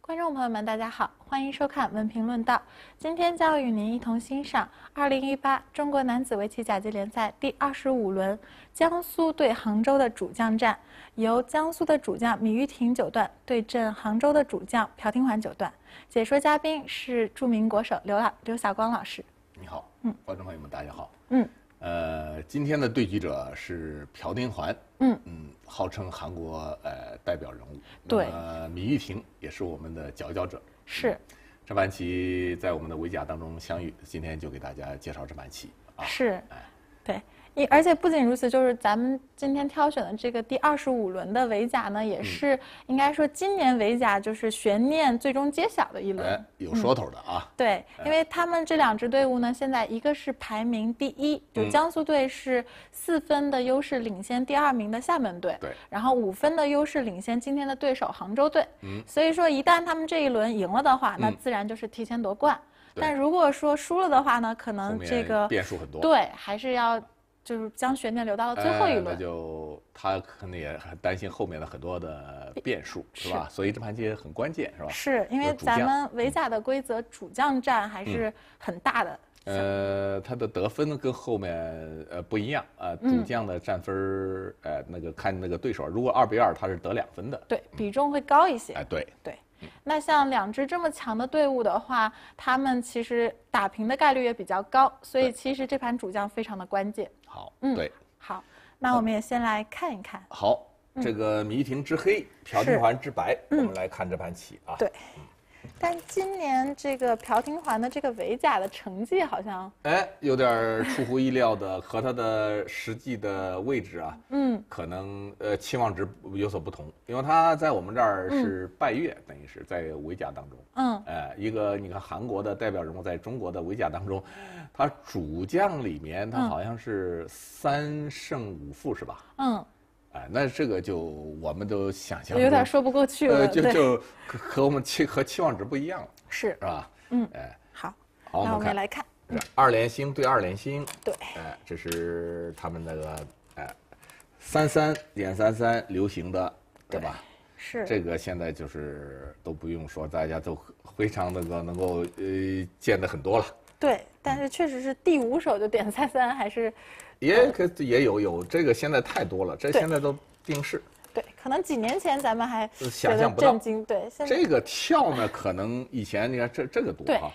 观众朋友们，大家好，欢迎收看《文评论道》。今天将与您一同欣赏二零一八中国男子围棋甲级联赛第二十五轮江苏对杭州的主将战，由江苏的主将米玉婷九段对阵杭州的主将朴廷桓九段。解说嘉宾是著名国手刘老刘晓光老师。你好，嗯，观众朋友们，大家好，嗯。呃，今天的对局者是朴廷桓，嗯嗯，号称韩国呃代表人物。对，米玉婷也是我们的佼佼者。是，这盘棋在我们的围甲当中相遇，今天就给大家介绍这盘棋。啊。是，哎，对。而且不仅如此，就是咱们今天挑选的这个第二十五轮的围甲呢，也是应该说今年围甲就是悬念最终揭晓的一轮，有说头的啊。对，因为他们这两支队伍呢，现在一个是排名第一，就江苏队是四分的优势领先第二名的厦门队，对，然后五分的优势领先今天的对手杭州队，嗯，所以说一旦他们这一轮赢了的话，那自然就是提前夺冠。但如果说输了的话呢，可能这个变数很多，对，还是要。就是将悬念留到了最后一轮，那就他可能也很担心后面的很多的变数，是吧？所以这盘棋很关键，是吧？是，因为咱们围甲的规则，主将战还是很大的。呃，他的得分跟后面呃不一样啊，主将的占分儿，呃，那个看那个对手，如果二比二，他是得两分的，对比重会高一些。哎，对对。那像两支这么强的队伍的话，他们其实打平的概率也比较高，所以其实这盘主将非常的关键。好，嗯，对，好，那我们也先来看一看。好，这个谜亭之黑，朴廷桓之白，我们来看这盘棋啊。对。但今年这个朴廷桓的这个围甲的成绩好像哎，有点出乎意料的，和他的实际的位置啊，嗯，可能呃期望值有所不同，因为他在我们这儿是拜月，等于是在围甲当中，嗯，哎，一个你看韩国的代表人物在中国的围甲当中，他主将里面他好像是三胜五负是吧？嗯。啊，那这个就我们都想象有点说不过去了，就就和我们期和期望值不一样了，是是吧？嗯，哎，好，好，我们来看，二连星对二连星，对，哎，这是他们那个哎，三三点三三流行的，对吧？是这个现在就是都不用说，大家都非常那个能够呃见得很多了，对，但是确实是第五首就点三三还是。也也也有有这个现在太多了，这现在都定式。对，可能几年前咱们还想象不到。震惊，对，这个跳呢，可能以前你看这这个多哈，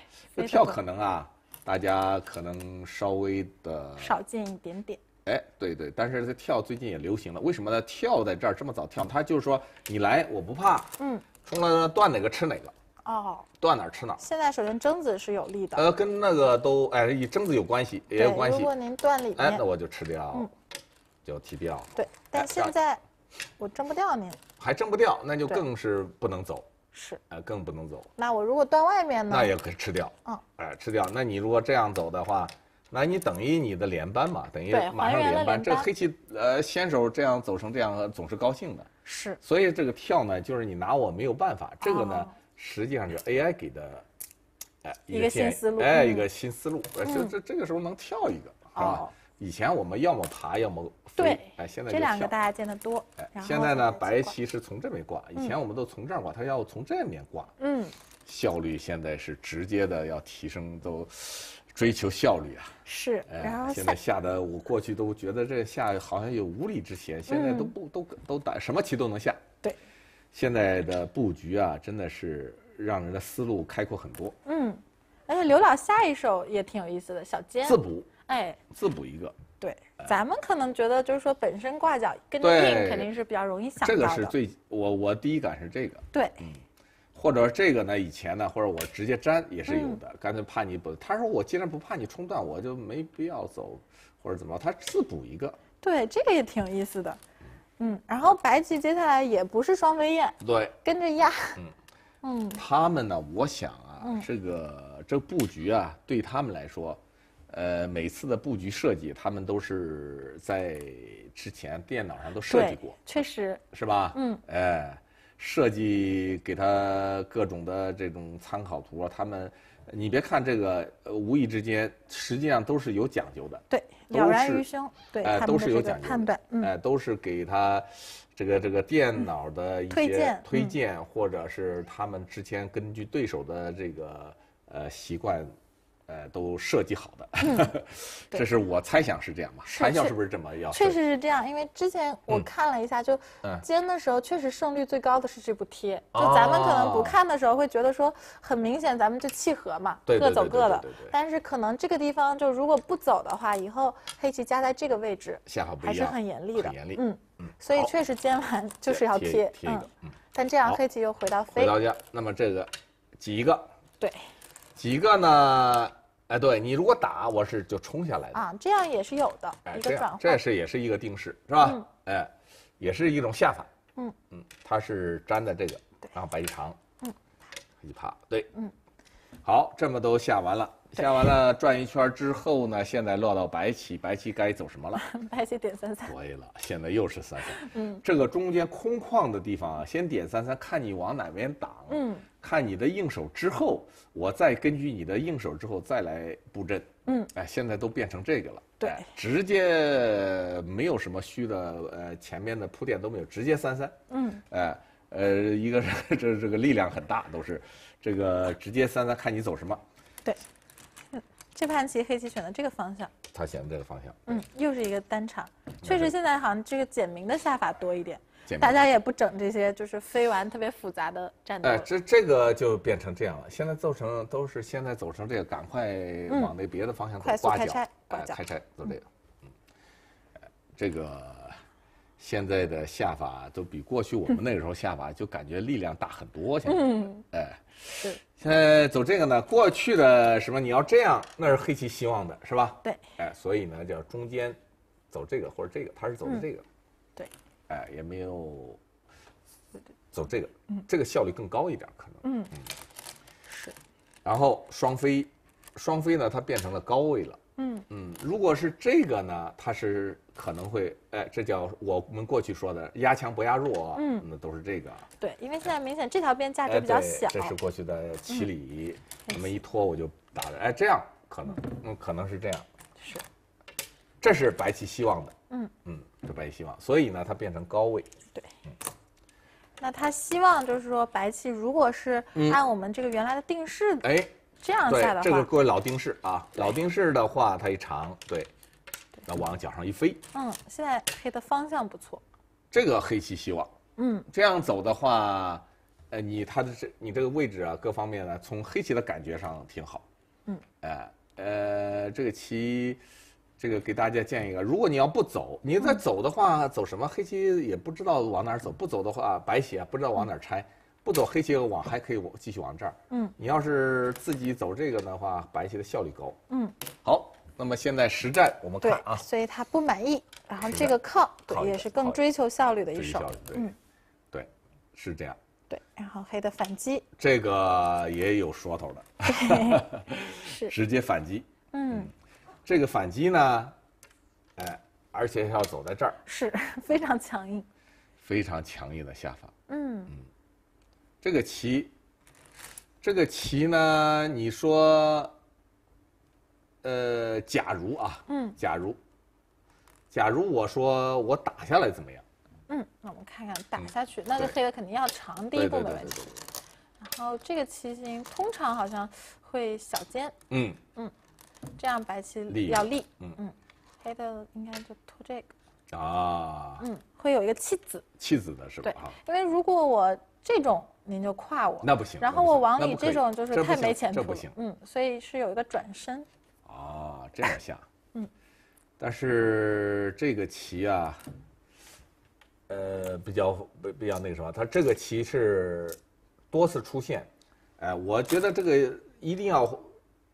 跳可能啊，大家可能稍微的少见一点点。哎，对对，但是这跳最近也流行了。为什么呢？跳在这儿这么早跳，他就是说你来我不怕，嗯，冲了断哪个吃哪个。哦，断哪吃哪。现在首先蒸子是有利的，呃，跟那个都哎与蒸子有关系，也有关系。如果您断里，哎，那我就吃掉，嗯，就提掉。对，但现在我蒸不掉您，还蒸不掉，那就更是不能走，是，哎，更不能走。那我如果断外面呢？那也可以吃掉，嗯，哎，吃掉。那你如果这样走的话，那你等于你的连扳嘛，等于马上连扳。这个黑棋呃先手这样走成这样，总是高兴的。是，所以这个跳呢，就是你拿我没有办法。这个呢。实际上就是 AI 给的，哎，一个新思路，哎，一个新思路，这这这个时候能跳一个，是吧？以前我们要么爬，要么飞，哎，现在这两个大家见得多。哎，现在呢，白棋是从这边挂，以前我们都从这儿挂，他要从这面挂。嗯，效率现在是直接的要提升，都追求效率啊。是，然后现在下的我过去都觉得这下好像有无理之嫌，现在都不都都打什么棋都能下。对。现在的布局啊，真的是让人的思路开阔很多。嗯，而且刘老下一首也挺有意思的，小尖自补。哎，自补一个。对，咱们可能觉得就是说本身挂角跟着定肯定是比较容易想到的。这个是最我我第一感是这个。对，嗯，或者这个呢？以前呢，或者我直接粘也是有的。干脆怕你不，他说我既然不怕你冲断，我就没必要走，或者怎么？他自补一个。对，这个也挺有意思的。嗯，然后白棋接下来也不是双飞燕，对，跟着压，嗯，嗯，他们呢，我想啊，这个这布局啊，对他们来说，呃，每次的布局设计，他们都是在之前电脑上都设计过，确实，是吧？嗯，哎，设计给他各种的这种参考图啊，他们。你别看这个，呃，无意之间，实际上都是有讲究的。对，了然于胸，对，都是有讲究。判断，哎，都是给他这个这个电脑的一些推荐，推荐或者是他们之前根据对手的这个呃习惯。呃，都设计好的，这是我猜想是这样吧？传销是不是这么要？确实是这样，因为之前我看了一下，就煎的时候确实胜率最高的是这部贴。就咱们可能不看的时候会觉得说，很明显咱们就契合嘛，各走各的。但是可能这个地方就如果不走的话，以后黑棋加在这个位置，下不，还是很严厉的，严厉。嗯嗯，所以确实煎完 就是要贴，嗯嗯。但这样黑棋又回到飞。回到家。那么这个，几个？对，几个呢？哎，对你如果打我是就冲下来的啊，这样也是有的一个转换，这是也是一个定式是吧？嗯，哎，也是一种下法。嗯嗯，它是粘的这个，然后白一长，嗯，一趴，对，嗯，好，这么都下完了。下完了转一圈之后呢，现在落到白棋，白棋该走什么了？白棋点三三。对了，现在又是三三。嗯。这个中间空旷的地方啊，先点三三，看你往哪边挡。嗯。看你的应手之后，我再根据你的应手之后再来布阵。嗯。哎，现在都变成这个了。对。直接没有什么虚的，呃，前面的铺垫都没有，直接三三。嗯。哎，呃，一个是 这这个力量很大，都是，这个直接三三，看你走什么。对。这盘棋黑棋选择这个方向，他选的这个方向，嗯，又是一个单场，确实现在好像这个简明的下法多一点，大家也不整这些就是飞完特别复杂的战斗。哎，这这个就变成这样了，现在奏成都是现在走成这个，赶快往那别的方向快速开拆，开拆奏这个，嗯，这个。现在的下法都比过去我们那个时候下法就感觉力量大很多，现在哎，现在走这个呢，过去的什么你要这样，那是黑棋希望的是吧？对，哎，所以呢叫中间，走这个或者这个，他是走的这个，对，哎也没有，走这个，这个效率更高一点可能，嗯，是，然后双飞，双飞呢它变成了高位了。嗯嗯，如果是这个呢，它是可能会，哎，这叫我们过去说的压强不压弱啊。嗯，那都是这个。对，因为现在明显这条边价值比较小。这是过去的七里，那么一拖我就打着，哎，这样可能，嗯，可能是这样。是，这是白棋希望的。嗯嗯，这白棋希望。所以呢，它变成高位。对。嗯，那他希望就是说，白棋如果是按我们这个原来的定式。哎。这样下的话，这个各位老丁式啊，老丁式的话，它一长，对，那往脚上一飞。嗯，现在黑的方向不错。这个黑棋希望，嗯，这样走的话，呃，你他的这，你这个位置啊，各方面呢，从黑棋的感觉上挺好。嗯。哎，呃，这个棋，这个给大家建议一个，如果你要不走，你在走的话，走什么？黑棋也不知道往哪儿走，不走的话，白棋啊不知道往哪儿拆。不走黑棋和网还可以继续往这儿。嗯，你要是自己走这个的话，白棋的效率高。嗯，好。那么现在实战我们看啊，所以他不满意，然后这个靠也是更追求效率的一手。效率，对。嗯，对，是这样。对，然后黑的反击，这个也有说头的。是直接反击。嗯，这个反击呢，哎，而且要走在这儿，是非常强硬，非常强硬的下法。嗯。这个棋，这个棋呢？你说，呃，假如啊，嗯，假如，假如我说我打下来怎么样？嗯，那我们看看打下去，那这黑的肯定要长第一步没问题。然后这个棋形通常好像会小尖。嗯嗯，这样白棋要立。嗯嗯，黑的应该就拖这个。啊。嗯，会有一个弃子。弃子的是吧？对，因为如果我。这种您就跨我，那不行。然后我往你这种就是太没前途，这不行。嗯，所以是有一个转身。哦，这样下。嗯，但是这个棋啊，呃，比较比比较那个什么，它这个棋是多次出现，哎，我觉得这个一定要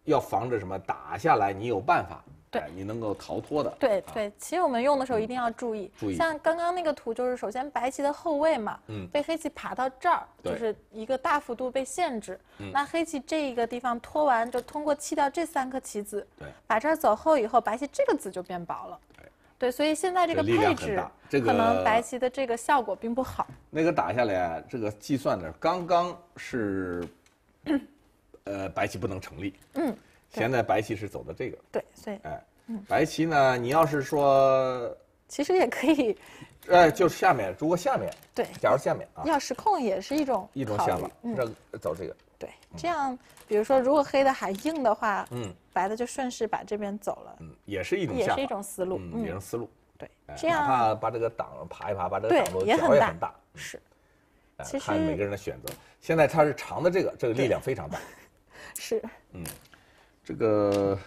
要防止什么打下来，你有办法。对，你能够逃脱的。对对，其实我们用的时候一定要注意。注意。像刚刚那个图，就是首先白棋的后位嘛，嗯，被黑棋爬到这儿，就是一个大幅度被限制。嗯。那黑棋这一个地方拖完，就通过弃掉这三颗棋子，对，把这儿走后以后，白棋这个子就变薄了。对，所以现在这个配置，这个可能白棋的这个效果并不好。那个打下来，这个计算的刚刚是，呃，白棋不能成立。嗯。现在白棋是走的这个，对，所以，哎，白棋呢，你要是说，其实也可以，哎，就是下面，如果下面，对，假如下面啊，要失控也是一种，一种下法，这走这个，对，这样，比如说如果黑的还硬的话，嗯，白的就顺势把这边走了，嗯，也是一种，也是一种思路，嗯，也是思路，对，这样把这个挡爬一爬，把这个挡，也很大，是，其实看每个人的选择，现在他是长的这个，这个力量非常大，是，嗯。这个，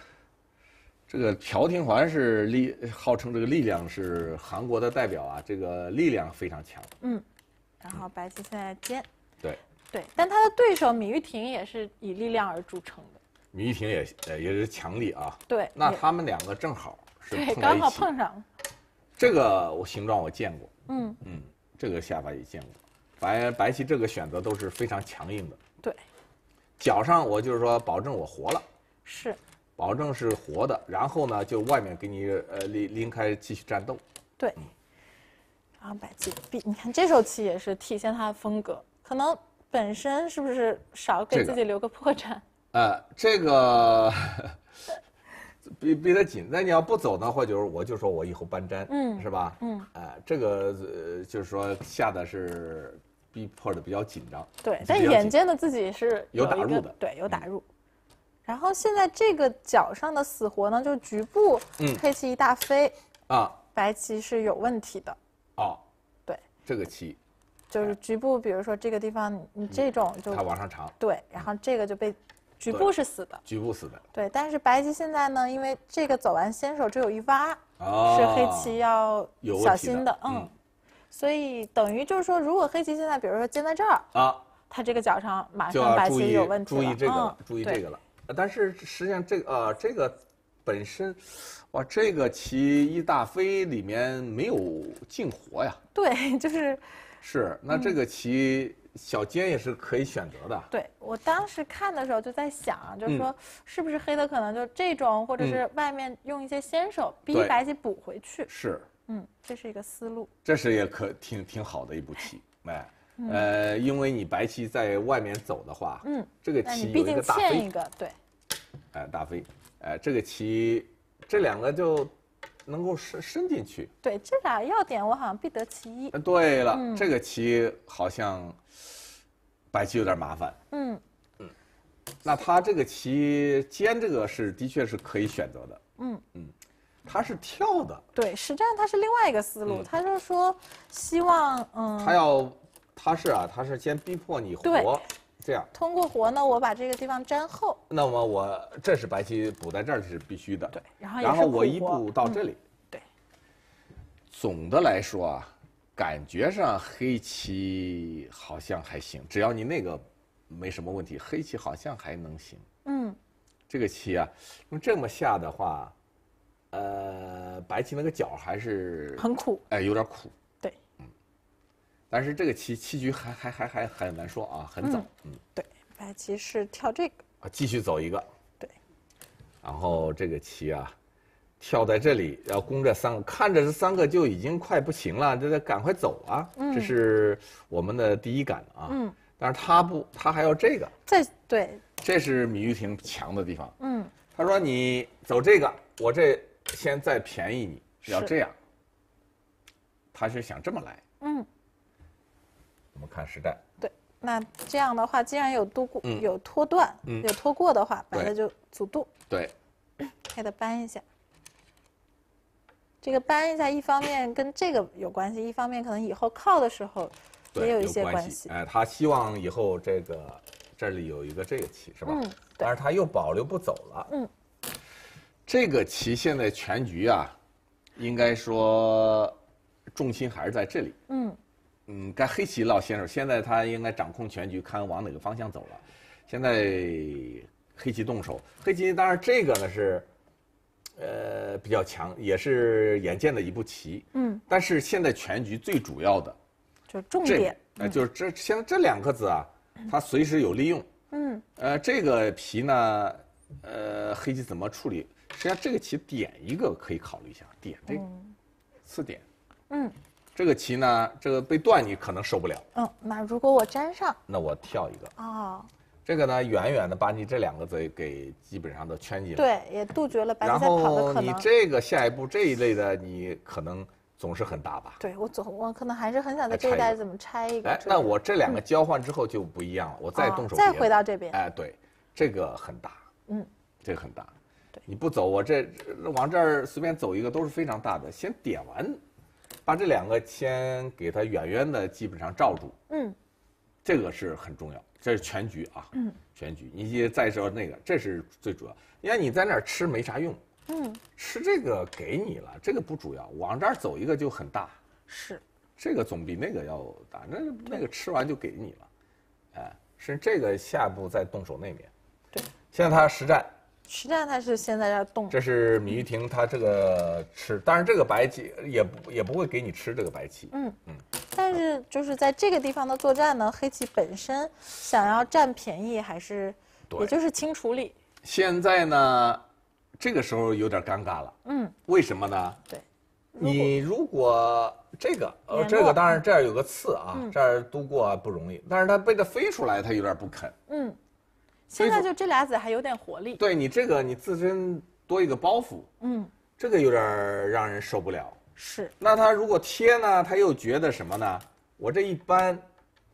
这个朴廷桓是力号称这个力量是韩国的代表啊，这个力量非常强。嗯，然后白棋现在尖。对对，但他的对手米玉婷也是以力量而著称的。米玉婷也呃也是强力啊。对，那他们两个正好是碰对，刚好碰上了。这个我形状我见过。嗯嗯，这个下巴也见过。白白棋这个选择都是非常强硬的。对，脚上我就是说保证我活了。是，保证是活的，然后呢，就外面给你呃拎拎开，继续战斗。对，然后把棋逼。你看这手棋也是体现他的风格，可能本身是不是少给自己留个破绽？呃，这个逼 逼得紧。那你要不走呢，或者是我就说我以后搬粘，嗯，是吧？嗯，哎，这个呃就是说下的是逼迫的比较紧张。对，但眼尖的自己是有打入的，对，有打入。然后现在这个角上的死活呢，就局部，嗯，黑棋一大飞，啊，白棋是有问题的，哦，对，这个棋，就是局部，比如说这个地方，你这种就它往上长，对，然后这个就被，局部是死的，局部死的，对，但是白棋现在呢，因为这个走完先手只有一挖，是黑棋要小心的，嗯，所以等于就是说，如果黑棋现在比如说尖在这儿，啊，它这个角上马上白棋有问题了，注意这个，注意这个了。但是实际上，这个呃，这个本身，哇，这个棋一大飞里面没有净活呀。对，就是。是，那这个棋小尖也是可以选择的。对，我当时看的时候就在想，就是说是不是黑的可能就这种，或者是外面用一些先手逼白棋补回去。是。嗯，这是一个思路。这是也可挺挺好的一步棋，哎。呃，因为你白棋在外面走的话，嗯，这个棋有一个大飞，对，哎，大飞，哎，这个棋，这两个就能够伸伸进去。对，这俩要点我好像必得其一。对了，这个棋好像白棋有点麻烦。嗯嗯，那他这个棋尖这个是的确是可以选择的。嗯嗯，他是跳的。对，实战他是另外一个思路，他就说希望嗯，他要。他是啊，他是先逼迫你活，这样通过活呢，我把这个地方粘厚。那么我这是白棋补在这儿是必须的。对，然后然后我一步到这里。对。总的来说啊，感觉上黑棋好像还行，只要你那个没什么问题，黑棋好像还能行。嗯。这个棋啊，用这么下的话，呃，白棋那个角还是很苦，哎，有点苦。但是这个棋棋局还还还还很难说啊，很早，嗯，对，白棋是跳这个，啊，继续走一个，对，然后这个棋啊，跳在这里要攻这三，个，看着这三个就已经快不行了，就得赶快走啊，这是我们的第一感啊，嗯，但是他不，他还要这个，这对，这是米玉婷强的地方，嗯，他说你走这个，我这先再便宜你，要这样，他是想这么来，嗯。我们看实战。对，那这样的话，既然有度过，有拖断，有拖过的话，白的就组度。对，给它搬一下。这个搬一下，一方面跟这个有关系，一方面可能以后靠的时候也有一些关系。哎，他希望以后这个这里有一个这个棋是吧？嗯，但是他又保留不走了。嗯。这个棋现在全局啊，应该说重心还是在这里。嗯。嗯，该黑棋老先手，现在他应该掌控全局，看往哪个方向走了。现在黑棋动手，黑棋当然这个呢是，呃，比较强，也是眼见的一步棋。嗯。但是现在全局最主要的，就是重点。呃，就是这像这两个子啊，它随时有利用。嗯。呃，这个皮呢，呃，黑棋怎么处理？实际上这个棋点一个可以考虑一下，点这四点。嗯。这个棋呢，这个被断，你可能受不了。嗯，那如果我粘上，那我跳一个。哦，这个呢，远远的把你这两个子给基本上都圈进。对，也杜绝了白棋再跑的可能。然后你这个下一步这一类的，你可能总是很大吧？对，我总我可能还是很想在这一代怎么拆一个。哎，那我这两个交换之后就不一样了，我再动手。再回到这边。哎，对，这个很大。嗯，这个很大。对，你不走，我这往这儿随便走一个都是非常大的。先点完。把这两个先给他远远的基本上罩住，嗯，这个是很重要，这是全局啊，嗯，全局。你再说那个，这是最主要。因为你在那儿吃没啥用，嗯，吃这个给你了，这个不主要。往这儿走一个就很大，是，这个总比那个要大。那那个吃完就给你了，哎，是这个下一步再动手那面，对，现在他实战。实战他是先在这动，这是米玉婷他这个吃，但是这个白棋也不也不会给你吃这个白棋。嗯嗯，但是就是在这个地方的作战呢，黑棋本身想要占便宜还是，也就是轻处理。现在呢，这个时候有点尴尬了。嗯。为什么呢？对。你如果这个，呃，这个当然这儿有个刺啊，这儿度过不容易，但是他被它飞出来，他有点不肯。嗯。现在就这俩子还有点活力。对你这个，你自身多一个包袱，嗯，这个有点让人受不了。是。那他如果贴呢，他又觉得什么呢？我这一搬，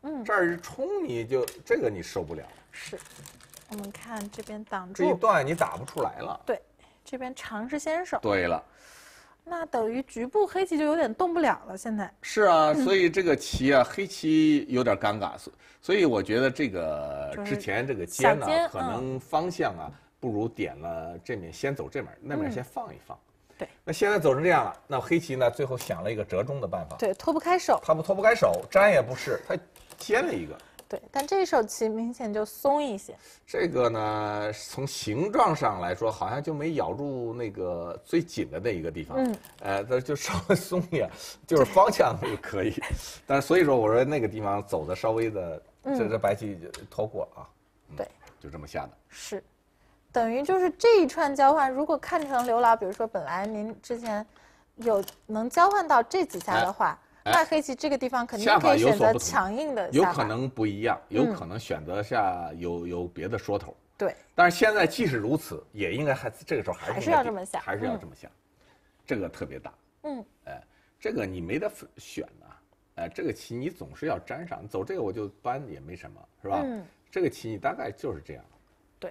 嗯，这儿一冲你就这个你受不了。是。我们看这边挡住。这一段你打不出来了。对，这边长是先手。对了。那等于局部黑棋就有点动不了了，现在是啊，所以这个棋啊，黑棋有点尴尬，所所以我觉得这个之前这个尖呢，可能方向啊，不如点了这面先走这面，那面先放一放。对。那现在走成这样了，那黑棋呢，最后想了一个折中的办法。对，脱不开手。他不脱不开手，粘也不是，他尖了一个。对，但这一手棋明显就松一些。这个呢，从形状上来说，好像就没咬住那个最紧的那一个地方。嗯，呃，它就稍微松一点，就是方向可以。但是所以说，我说那个地方走的稍微的，这这白棋就拖过啊。对，就这么下的。是，等于就是这一串交换，如果看成刘老，比如说本来您之前有能交换到这几下的话。那黑棋这个地方，肯定可以选择强硬的，有可能不一样，有可能选择下有有别的说头。对，但是现在即使如此，也应该还这个时候还是还是要这么想，还是要这么想，这个特别大。嗯，哎，这个你没得选啊。哎，这个棋你总是要粘上，走这个我就搬也没什么，是吧？嗯，这个棋你大概就是这样。对，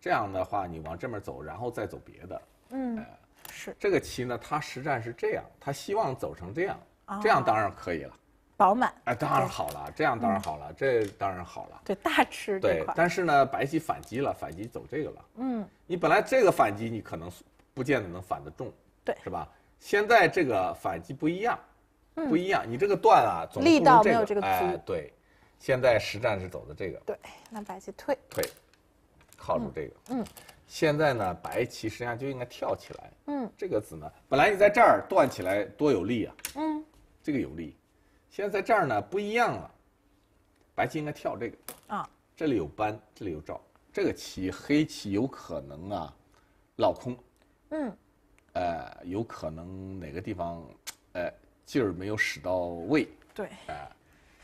这样的话你往这边走，然后再走别的。嗯，是这个棋呢，它实战是这样，它希望走成这样。这样当然可以了，饱满啊，当然好了，这样当然好了，这当然好了，对大吃对。但是呢，白棋反击了，反击走这个了，嗯，你本来这个反击你可能不见得能反得中，对，是吧？现在这个反击不一样，不一样，你这个断啊，力道没有这个足，哎，对，现在实战是走的这个，对，那白棋退退，靠住这个，嗯，现在呢，白棋实际上就应该跳起来，嗯，这个子呢，本来你在这儿断起来多有力啊，嗯。这个有利，现在在这儿呢不一样了，白棋应该跳这个啊，这里有扳，这里有照，这个棋黑棋有可能啊落空，嗯，呃，有可能哪个地方呃劲儿没有使到位，对，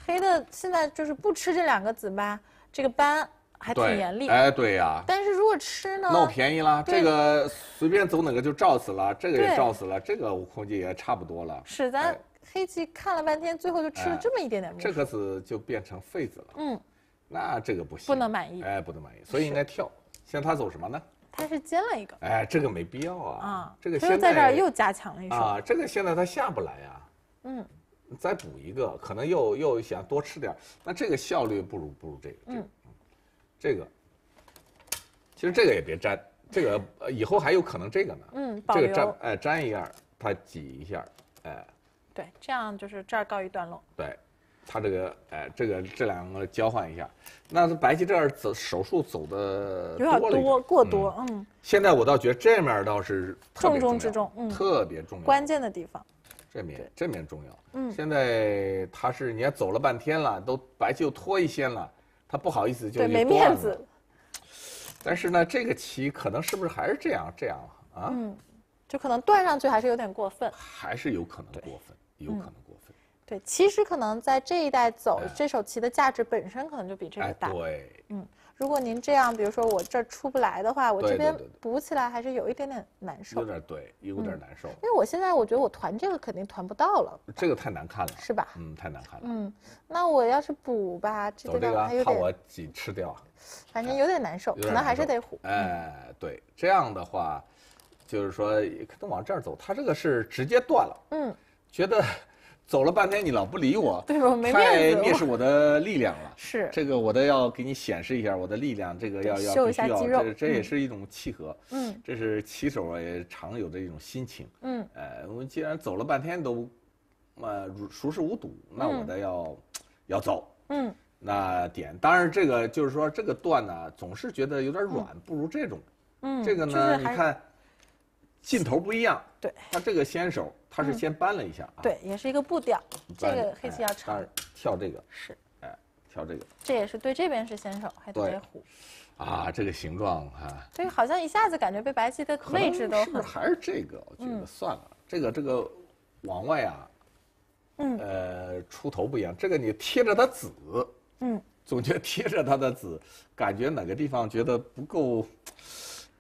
黑的现在就是不吃这两个子吧，这个扳还挺严厉，哎对呀，但是如果吃呢，闹便宜了，这个随便走哪个就照死了，这个也照死了，这个我估计也差不多了，是的。黑棋看了半天，最后就吃了这么一点点。这可子就变成废子了。嗯，那这个不行。不能满意。哎，不能满意，所以应该跳。现在他走什么呢？他是尖了一个。哎，这个没必要啊。啊。这个现在又在这儿又加强了一手。啊，这个现在他下不来呀。嗯。再补一个，可能又又想多吃点，那这个效率不如不如这个。这嗯。这个，其实这个也别粘，这个以后还有可能这个呢。嗯，这个粘哎粘一下，他挤一下，哎。对，这样就是这儿告一段落。对，他这个，哎，这个这两个交换一下，那白棋这儿走，手术走的有点多，过多，嗯。现在我倒觉得这面倒是重中之重，特别重要，关键的地方。这面这面重要，嗯。现在他是，你看走了半天了，都白棋又拖一些了，他不好意思就对，没面子。但是呢，这个棋可能是不是还是这样这样啊？嗯，就可能断上去还是有点过分。还是有可能过分。有可能过分，对，其实可能在这一代走这手棋的价值本身可能就比这个大。对，嗯，如果您这样，比如说我这儿出不来的话，我这边补起来还是有一点点难受。有点对，有点难受。因为我现在我觉得我团这个肯定团不到了，这个太难看了，是吧？嗯，太难看了。嗯，那我要是补吧，这个感有点我挤吃掉反正有点难受，可能还是得。虎。哎，对，这样的话，就是说可能往这儿走，他这个是直接断了，嗯。觉得走了半天，你老不理我，太蔑视我的力量了。是这个，我的要给你显示一下我的力量，这个要要须要，这这也是一种契合。嗯，这是棋手也常有的一种心情。嗯，哎，我既然走了半天都，呃熟视无睹，那我的要要走。嗯，那点当然这个就是说这个段呢，总是觉得有点软，不如这种。嗯，这个呢，你看，劲头不一样。对，他这个先手。他是先搬了一下啊，对，也是一个步调。这个黑棋要长，跳这个是，哎，跳这个，这也是对这边是先手，还对虎。啊，这个形状啊，所以好像一下子感觉被白棋的位置都，是不是还是这个？我觉得算了，这个这个往外啊，嗯，呃，出头不一样。这个你贴着它子，嗯，总觉得贴着它的子，感觉哪个地方觉得不够，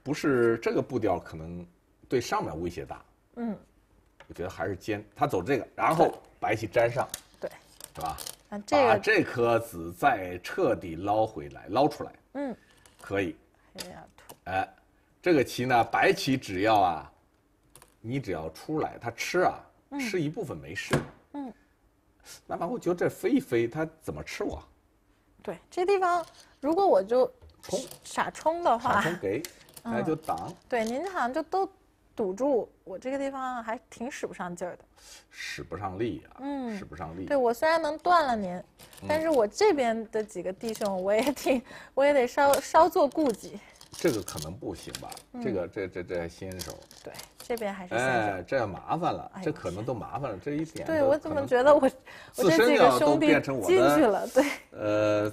不是这个步调可能对上面威胁大，嗯。我觉得还是尖，他走这个，然后白棋粘上，对，是吧？啊，这样，把这颗子再彻底捞回来，捞出来，嗯，可以。哎，这个棋呢，白棋只要啊，你只要出来，他吃啊，吃一部分没事。嗯，那么我觉得这飞一飞，他怎么吃我？对，这地方，如果我就冲傻冲的话，傻冲给，那 就挡。对，您好像就都。堵住我这个地方还挺使不上劲儿的，使不上力啊，嗯，使不上力。对我虽然能断了您，但是我这边的几个弟兄我也挺，我也得稍稍作顾忌。这个可能不行吧，这个这这这新手，对这边还是哎，这要麻烦了，这可能都麻烦了，这一点对我怎么觉得我，我这几个兄弟进去了，对，呃，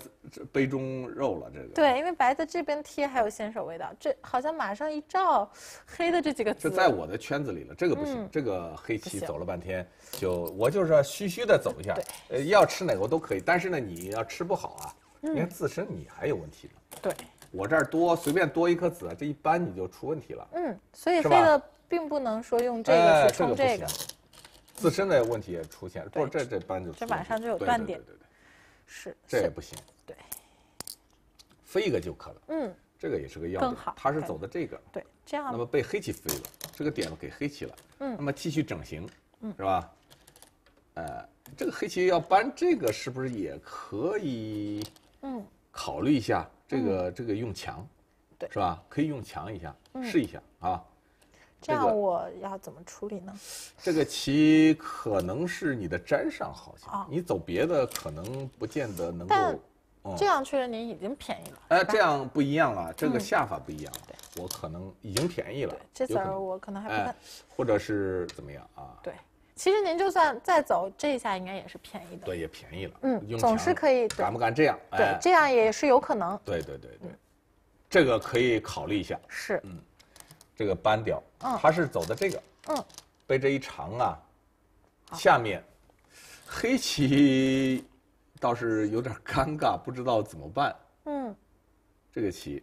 杯中肉了这个，对，因为白的这边贴还有新手味道，这好像马上一照，黑的这几个就在我的圈子里了，这个不行，这个黑棋走了半天，就我就是虚虚的走一下，呃，要吃哪个都可以，但是呢，你要吃不好啊，因为自身你还有问题呢，对。我这儿多随便多一颗子，这一搬你就出问题了。嗯，所以飞的并不能说用这个去冲这个，自身的问题也出现，不这这搬就这马上就有断点，对对对，是这也不行，对，飞一个就可了。嗯，这个也是个要点，他它是走的这个对，这样那么被黑棋飞了，这个点给黑棋了。嗯，那么继续整形，嗯，是吧？呃，这个黑棋要搬这个是不是也可以？嗯，考虑一下。这个这个用墙，对，是吧？可以用墙一下，试一下啊。这样我要怎么处理呢？这个棋可能是你的粘上，好像你走别的可能不见得能够。这样确实你已经便宜了。哎，这样不一样了，这个下法不一样了。我可能已经便宜了。这子我可能还不太。或者是怎么样啊？对。其实您就算再走这一下，应该也是便宜的。对，也便宜了。嗯，总是可以。敢不敢这样？对，这样也是有可能。对对对，嗯，这个可以考虑一下。是。嗯，这个扳掉。嗯。它是走的这个。嗯。被这一长啊，下面，黑棋，倒是有点尴尬，不知道怎么办。嗯。这个棋，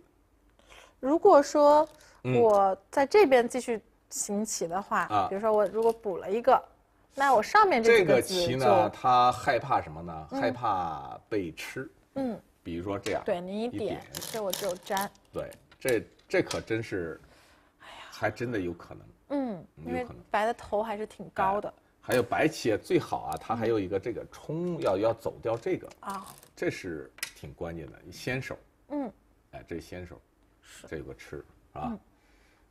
如果说我在这边继续行棋的话，啊，比如说我如果补了一个。那我上面这个棋呢，他害怕什么呢？害怕被吃。嗯。比如说这样。对，你一点，这我就粘。对，这这可真是，哎呀，还真的有可能。嗯。有可能。白的头还是挺高的。还有白棋最好啊，它还有一个这个冲，要要走掉这个啊，这是挺关键的，先手。嗯。哎，这先手。是。这有个吃，是吧？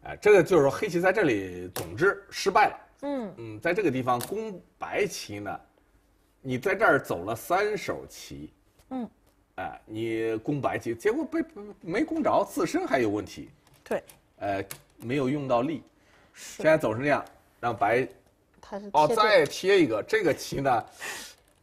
哎，这个就是说黑棋在这里，总之失败了。嗯嗯，在这个地方攻白棋呢，你在这儿走了三手棋，嗯，哎，你攻白棋，结果被没攻着，自身还有问题，对，呃，没有用到力，是，现在走成这样，让白，他是哦，再贴一个，这个棋呢。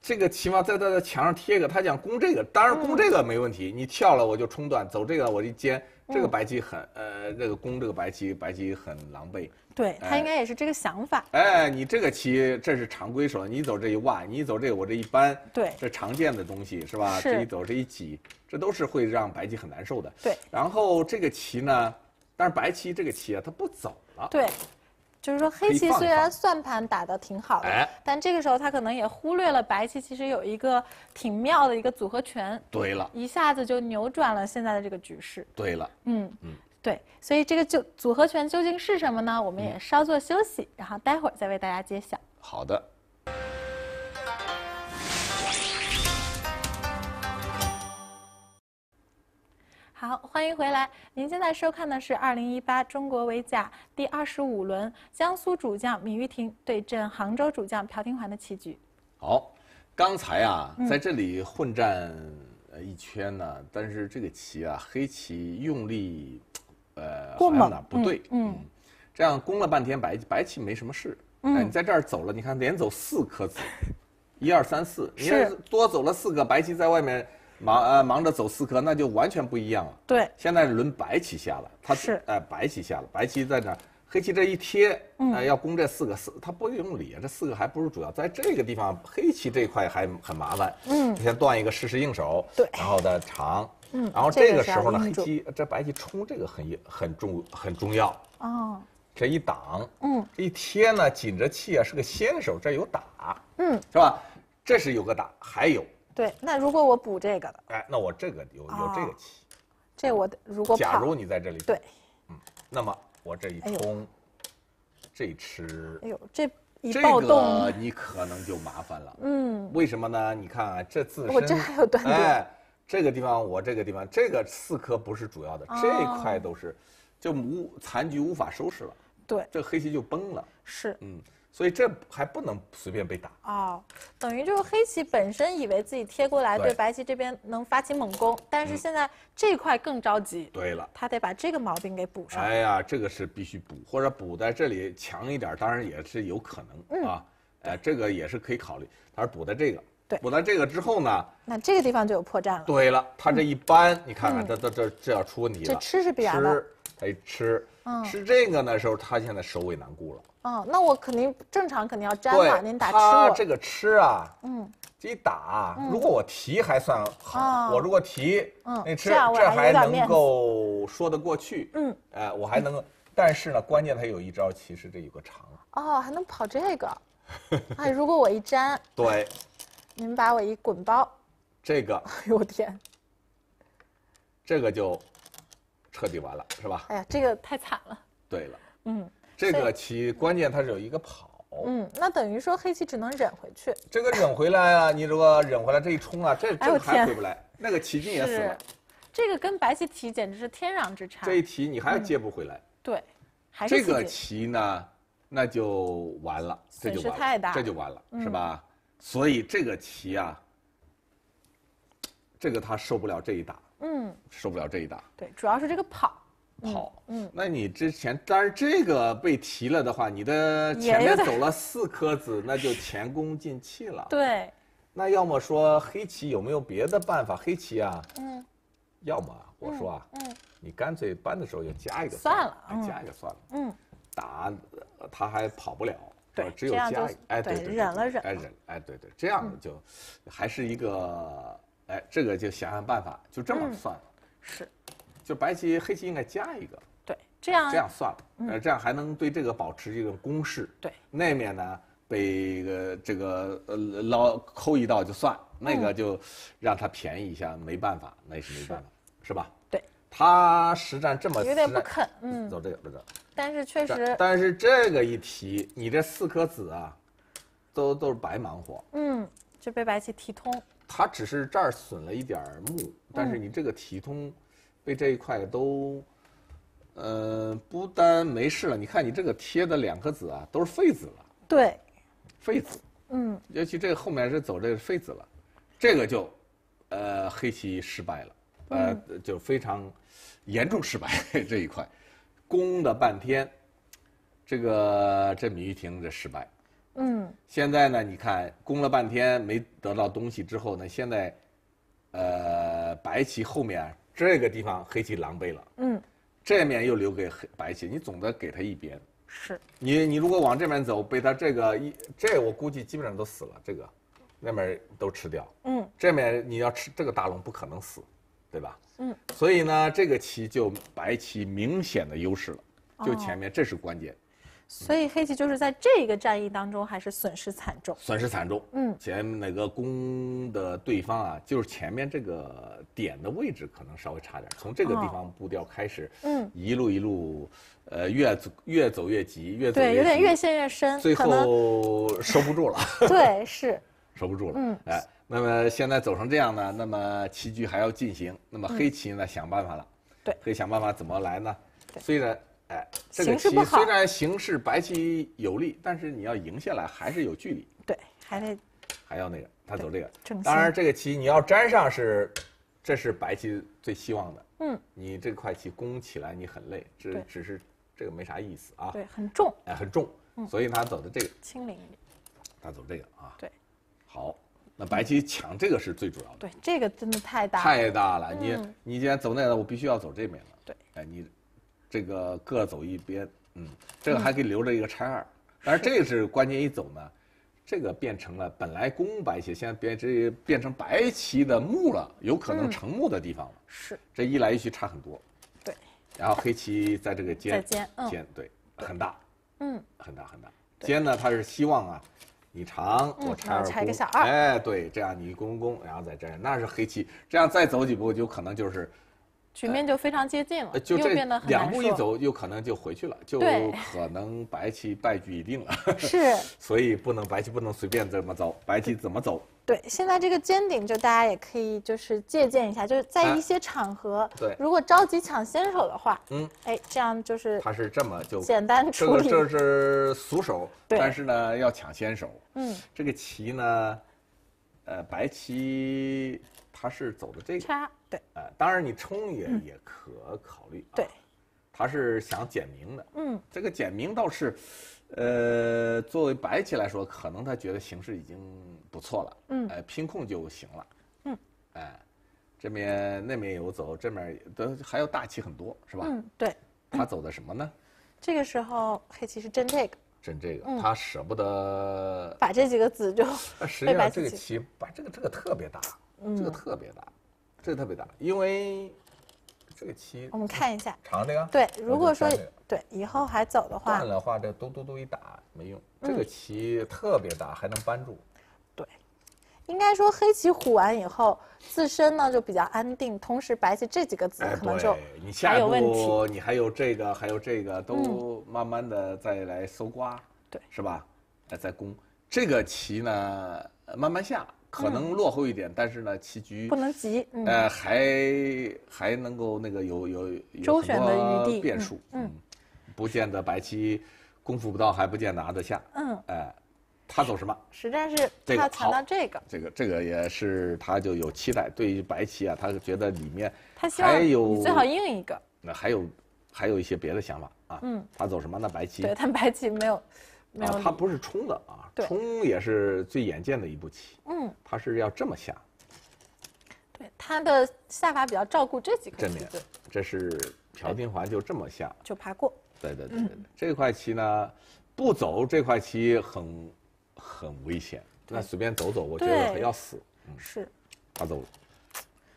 这个起码在在在墙上贴一个，他想攻这个，当然攻这个没问题。你跳了我就冲断，走这个我一尖，这个白棋很呃，这个攻这个白棋，白棋很狼狈。对他应该也是这个想法。哎，你这个棋这是常规手，你走这一挖，你走这个我这一扳，对，这常见的东西是吧？这一走这一挤，这都是会让白棋很难受的。对。然后这个棋呢，但是白棋这个棋啊，它不走了。对。就是说，黑棋虽然算盘打得挺好的，但这个时候他可能也忽略了白棋其实有一个挺妙的一个组合拳，对了，一下子就扭转了现在的这个局势，对了，嗯嗯，对，所以这个就组合拳究竟是什么呢？我们也稍作休息，然后待会儿再为大家揭晓。好的。好，欢迎回来。您现在收看的是二零一八中国围甲第二十五轮，江苏主将芈昱婷对阵杭州主将朴廷桓的棋局。好，刚才啊，在这里混战呃一圈呢，但是这个棋啊，黑棋用力，呃，好像哪不对。嗯，这样攻了半天，白白棋没什么事。哎，你在这儿走了，你看连走四颗子，一二三四，是多走了四个白棋在外面。忙呃忙着走四颗，那就完全不一样了。对，现在轮白棋下了，他是哎白棋下了，白棋在这，黑棋这一贴，哎要攻这四个四，他不用理啊。这四个还不如主要在这个地方，黑棋这块还很麻烦。嗯，先断一个适时应手。对，然后呢长。嗯，然后这个时候呢，黑棋这白棋冲这个很很重很重要。哦，这一挡。嗯，这一贴呢紧着气啊是个先手，这有打。嗯，是吧？这是有个打，还有。对，那如果我补这个了，哎，那我这个有有这个棋，这我如果假如你在这里对，嗯，那么我这一攻，这一吃，哎呦，这一暴动你可能就麻烦了，嗯，为什么呢？你看啊，这自身我这还有断哎，这个地方我这个地方这个四颗不是主要的，这块都是，就无残局无法收拾了，对，这黑棋就崩了，是，嗯。所以这还不能随便被打哦，等于就是黑棋本身以为自己贴过来对白棋这边能发起猛攻，但是现在这块更着急。对了，他得把这个毛病给补上。哎呀，这个是必须补，或者补在这里强一点，当然也是有可能啊。哎，这个也是可以考虑，他是补在这个。对，补在这个之后呢？那这个地方就有破绽了。对了，他这一扳，你看看，这这这这要出问题了。吃是必然的。吃，吃。嗯。吃这个的时候，他现在首尾难顾了。哦，那我肯定正常，肯定要粘嘛。您打吃我这个吃啊，嗯，这一打，如果我提还算好，我如果提，嗯，这还能够说得过去，嗯，哎，我还能，但是呢，关键它有一招，其实这有个长。哦，还能跑这个？哎，如果我一粘，对，您把我一滚包，这个，哎呦我天，这个就彻底完了，是吧？哎呀，这个太惨了。对了，嗯。这个棋关键它是有一个跑，嗯，那等于说黑棋只能忍回去。这个忍回来啊，你如果忍回来这一冲啊，这这还回不来，那个棋筋也死了。这个跟白棋提简直是天壤之差。这一提你还接不回来？对，这个棋呢，那就完了，这就太大，这就完了，是吧？所以这个棋啊，这个他受不了这一打，嗯，受不了这一打。对，主要是这个跑。跑，嗯，那你之前当然这个被提了的话，你的前面走了四颗子，那就前功尽弃了。对，那要么说黑棋有没有别的办法？黑棋啊，嗯，要么我说啊，嗯，你干脆搬的时候就加一个，算了，加一个算了，嗯，打，他还跑不了，对，只有加，哎，对忍了忍，哎忍，哎对对，这样就，还是一个，哎，这个就想想办法，就这么算了，是。就白棋黑棋应该加一个，对，这样这样算了，呃，这样还能对这个保持一个攻势。对，那面呢被个这个呃捞扣一道就算，那个就让他便宜一下，没办法，那也是没办法，是吧？对，他实战这么有点不肯，嗯，走这个，这走。但是确实，但是这个一提，你这四颗子啊，都都是白忙活。嗯，就被白棋提通。他只是这儿损了一点目，但是你这个提通。被这一块都，呃，不单没事了。你看你这个贴的两颗子啊，都是废子了。对，废子。嗯。尤其这个后面是走这个废子了，这个就，呃，黑棋失败了，呃，就非常严重失败 这一块，攻的半天，这个这米玉婷这失败。嗯。现在呢，你看攻了半天没得到东西之后呢，现在，呃，白棋后面。这个地方黑棋狼狈了，嗯，这面又留给黑白棋，你总得给他一边。是，你你如果往这边走，被他这个一这，我估计基本上都死了，这个，那边都吃掉，嗯，这面你要吃这个大龙，不可能死，对吧？嗯，所以呢，这个棋就白棋明显的优势了，就前面这是关键。所以黑棋就是在这一个战役当中，还是损失惨重。损失惨重，嗯，前哪个攻的对方啊，就是前面这个点的位置可能稍微差点，从这个地方步调开始，嗯，一路一路，呃，越走越走越急，越对，有点越陷越深，最后收不住了。对，是收不住了。嗯，哎，那么现在走成这样呢，那么棋局还要进行，那么黑棋呢想办法了，对，可以想办法怎么来呢？对，虽然。哎，这个棋虽然形势白棋有利，但是你要赢下来还是有距离。对，还得还要那个他走这个。当然，这个棋你要粘上是，这是白棋最希望的。嗯，你这块棋攻起来你很累，这只是这个没啥意思啊。对，很重。哎，很重，所以他走的这个。轻灵一点。他走这个啊。对。好，那白棋抢这个是最主要的。对，这个真的太大太大了。你你既然走那了，我必须要走这边了。对。哎，你。这个各走一边，嗯，这个还可以留着一个差二，但是这是关键一走呢，这个变成了本来公白棋，现在变这变成白棋的木了，有可能成木的地方了。是，这一来一去差很多。对，然后黑棋在这个尖尖，对，很大，嗯，很大很大。尖呢，他是希望啊，你长我拆二二，哎，对，这样你攻攻，然后在这儿，那是黑棋，这样再走几步就可能就是。局面就非常接近了，又变得很两步一走，有可能就回去了，就可能白棋败局已定了。是，所以不能白棋不能随便这么走，白棋怎么走？对，现在这个尖顶就大家也可以就是借鉴一下，就是在一些场合，对，如果着急抢先手的话，嗯，哎，这样就是它是这么就简单处理。这个这是俗手，但是呢要抢先手。嗯，这个棋呢，呃，白棋它是走的这个。呃，当然你冲也也可考虑。对，他是想简明的。嗯，这个简明倒是，呃，作为白棋来说，可能他觉得形势已经不错了。嗯，哎，拼控就行了。嗯，哎，这边那面有走，这面都还要大棋很多，是吧？嗯，对。他走的什么呢？这个时候黑棋是争这个，争这个，他舍不得把这几个子就。实际上这个棋把这个这个特别大，这个特别大。这个特别大，因为这个棋我们看一下长这个对。如果说对以后还走的话，断了话这嘟嘟嘟一打没用。这个棋特别大，还能扳住。对，应该说黑棋虎完以后，自身呢就比较安定，同时白棋这几个子可能就你下一步你还有这个还有这个都慢慢的再来搜刮，对，是吧？再攻这个棋呢，慢慢下。可能落后一点，但是呢，棋局不能急，呃，还还能够那个有有周旋的余地、变数，嗯，不见得白棋功夫不到还不见拿得下，嗯，哎，他走什么？实在是他谈到这个，这个这个也是他就有期待，对于白棋啊，他觉得里面他还有最好应一个，那还有还有一些别的想法啊，嗯，他走什么？那白棋对，但白棋没有。啊，他不是冲的啊，冲也是最眼见的一步棋。嗯，他是要这么下。对，他的下法比较照顾这几个正面。这是朴廷桓就这么下。就爬过。对对对对。这块棋呢，不走这块棋很很危险。那随便走走，我觉得要死。是。他走，了，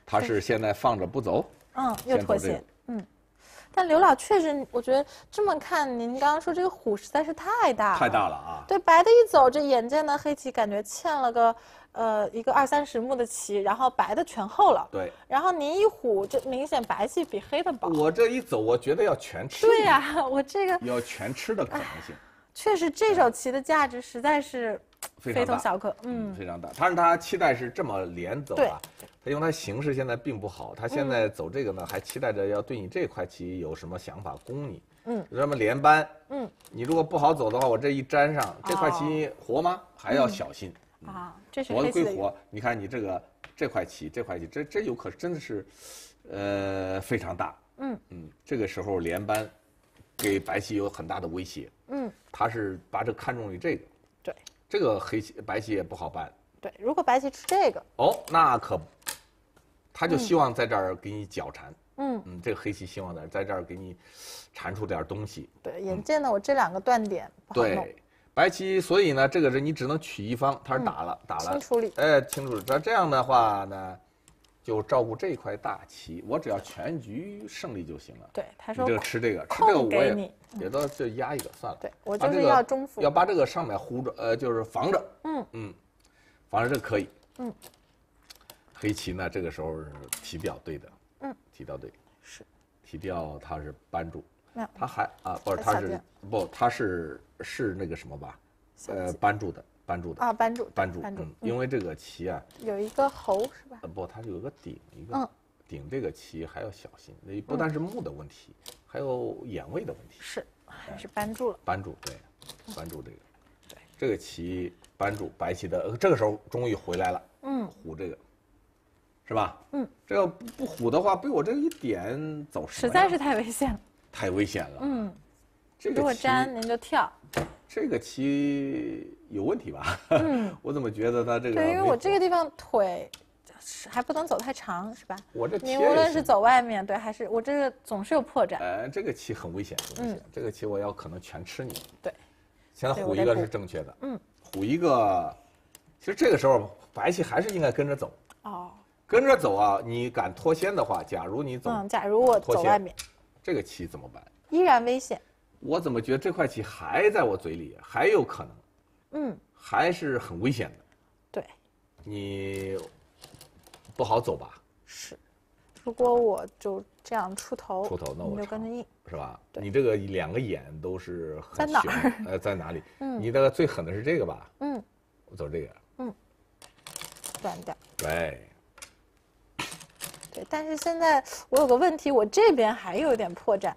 他是现在放着不走。嗯，又妥协。但刘老确实，我觉得这么看，您刚刚说这个虎实在是太大，太大了啊！对，白的一走，这眼见的黑棋感觉欠了个，呃，一个二三十目的棋，然后白的全厚了。对，然后您一虎，这明显白棋比黑的薄。我这一走，我觉得要全吃。对呀，我这个要全吃的可能性。确实，这手棋的价值实在是。非常大，嗯，非常大。他让他期待是这么连走啊，他因为他形势现在并不好，他现在走这个呢，还期待着要对你这块棋有什么想法攻你，嗯，那这么连扳，嗯，你如果不好走的话，我这一粘上这块棋活吗？还要小心啊，这是活归活，你看你这个这块棋，这块棋这这有可，真的是，呃，非常大，嗯嗯，这个时候连扳，给白棋有很大的威胁，嗯，他是把这看中于这个，对。这个黑棋白棋也不好办。对，如果白棋吃这个哦，那可，他就希望在这儿给你搅缠。嗯嗯，这个黑棋希望呢在这儿给你缠出点东西。对，眼见的我这两个断点不好对，白棋，所以呢，这个人你只能取一方，他是打了打了。清理。哎，清楚。那这样的话呢？就照顾这一块大棋，我只要全局胜利就行了。对，他说吃这个，吃这个我也也都就压一个算了。对，我就是要中腹，要把这个上面糊着，呃，就是防着。嗯嗯，防着这可以。嗯，黑棋呢，这个时候是提掉对的。嗯，提掉对。是，提掉他是扳住，他还啊，不是他是不他是是那个什么吧，呃，扳住的。扳住的啊，扳住，扳住，嗯，因为这个棋啊，有一个猴是吧？呃不，它有个顶，一个，嗯，顶这个棋还要小心，不但是木的问题，还有眼位的问题。是，还是扳住了。扳住，对，扳住这个，对，这个棋扳住，白棋的这个时候终于回来了，嗯，虎这个，是吧？嗯，这要不虎的话，被我这一点走实，在是太危险了，太危险了，嗯，这个如果粘您就跳，这个棋。有问题吧？我怎么觉得他这个？对，因为我这个地方腿还不能走太长，是吧？我这你无论是走外面，对，还是我这个总是有破绽。呃，这个棋很危险，危险。这个棋我要可能全吃你。对，现在虎一个是正确的。嗯，虎一个，其实这个时候白棋还是应该跟着走。哦，跟着走啊！你敢脱先的话，假如你走，嗯，假如我走外面，这个棋怎么办？依然危险。我怎么觉得这块棋还在我嘴里，还有可能？嗯，还是很危险的。对，你不好走吧？是，如果我就这样出头，出头那我就跟着硬，是吧？你这个两个眼都是很，在哪儿？呃，在哪里？嗯，你那个最狠的是这个吧？嗯，我走这个。嗯，断掉。对，对，但是现在我有个问题，我这边还有点破绽。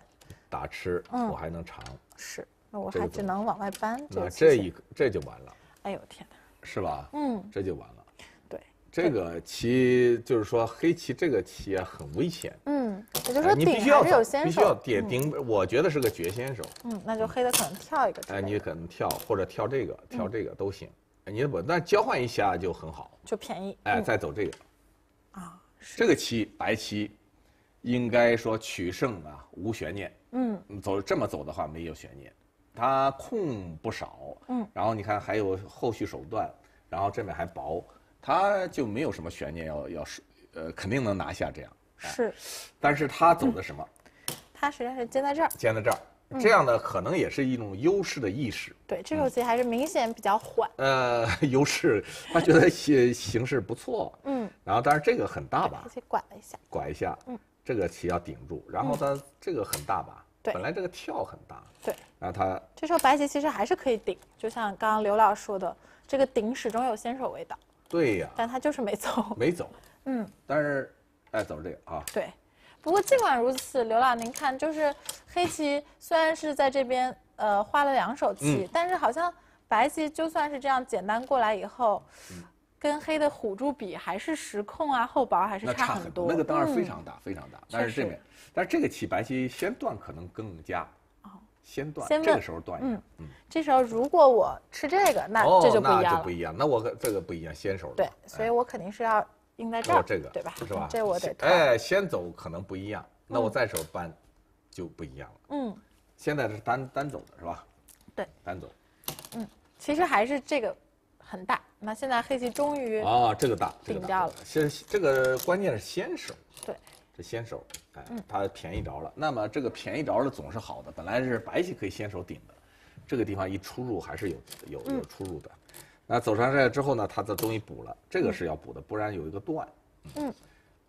打吃，我还能长。是。那我还只能往外搬。那这一个这就完了。哎呦天哪！是吧？嗯，这就完了。对，这个棋就是说黑棋这个棋啊很危险。嗯，也就是说你必须要有先手。必须要点顶，我觉得是个绝先手。嗯，那就黑的可能跳一个。哎，你可能跳或者跳这个跳这个都行。你不那交换一下就很好，就便宜。哎，再走这个。啊，这个棋白棋，应该说取胜啊无悬念。嗯，走这么走的话没有悬念。他空不少，嗯，然后你看还有后续手段，然后这面还薄，他就没有什么悬念，要要是，呃，肯定能拿下这样。是，但是他走的什么？他实际上是尖在这儿。尖在这儿，这样呢可能也是一种优势的意识。对，这手棋还是明显比较缓。呃，优势，他觉得形形势不错。嗯。然后，但是这个很大吧？自己拐了一下。拐一下，嗯，这个棋要顶住，然后他这个很大吧？对，本来这个跳很大。对，然后他这时候白棋其实还是可以顶，就像刚刚刘老师说的，这个顶始终有先手味道。对呀，但他就是没走。没走。嗯。但是，哎，走这个啊。对。不过尽管如此，刘老您看，就是黑棋虽然是在这边呃花了两手棋，但是好像白棋就算是这样简单过来以后。跟黑的虎柱比，还是时控啊，厚薄还是差很多。那个当然非常大，非常大。但是这面，但是这个棋白棋先断可能更加，先断。这个时候断，嗯嗯。这时候如果我吃这个，那这就不一样哦，那就不一样。那我这个不一样，先手对，所以我肯定是要应在这儿，哦这个，对吧？是吧？这我得。哎，先走可能不一样，那我再手搬就不一样了。嗯，现在是单单走的是吧？对，单走。嗯，其实还是这个。很大，那现在黑棋终于啊，这个大顶掉了。先这个关键是先手，对，这先手，哎，它便宜着了。那么这个便宜着了总是好的，本来是白棋可以先手顶的，这个地方一出入还是有有有出入的。那走上这之后呢，他这东西补了，这个是要补的，不然有一个断。嗯，